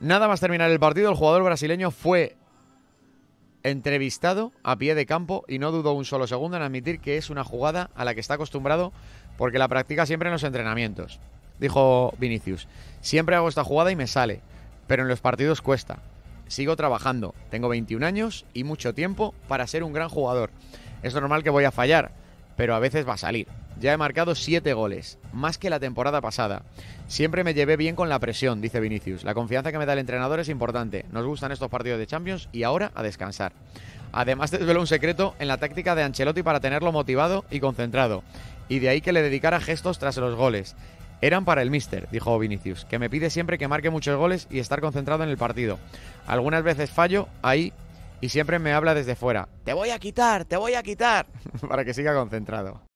Nada más terminar el partido, el jugador brasileño fue entrevistado a pie de campo y no dudó un solo segundo en admitir que es una jugada a la que está acostumbrado porque la practica siempre en los entrenamientos. Dijo Vinicius, siempre hago esta jugada y me sale, pero en los partidos cuesta. Sigo trabajando, tengo 21 años y mucho tiempo para ser un gran jugador. Es normal que voy a fallar, pero a veces va a salir. Ya he marcado siete goles, más que la temporada pasada. Siempre me llevé bien con la presión, dice Vinicius. La confianza que me da el entrenador es importante. Nos gustan estos partidos de Champions y ahora a descansar. Además, desveló un secreto en la táctica de Ancelotti para tenerlo motivado y concentrado. Y de ahí que le dedicara gestos tras los goles. Eran para el mister, dijo Vinicius, que me pide siempre que marque muchos goles y estar concentrado en el partido. Algunas veces fallo ahí y siempre me habla desde fuera. Te voy a quitar, te voy a quitar, para que siga concentrado.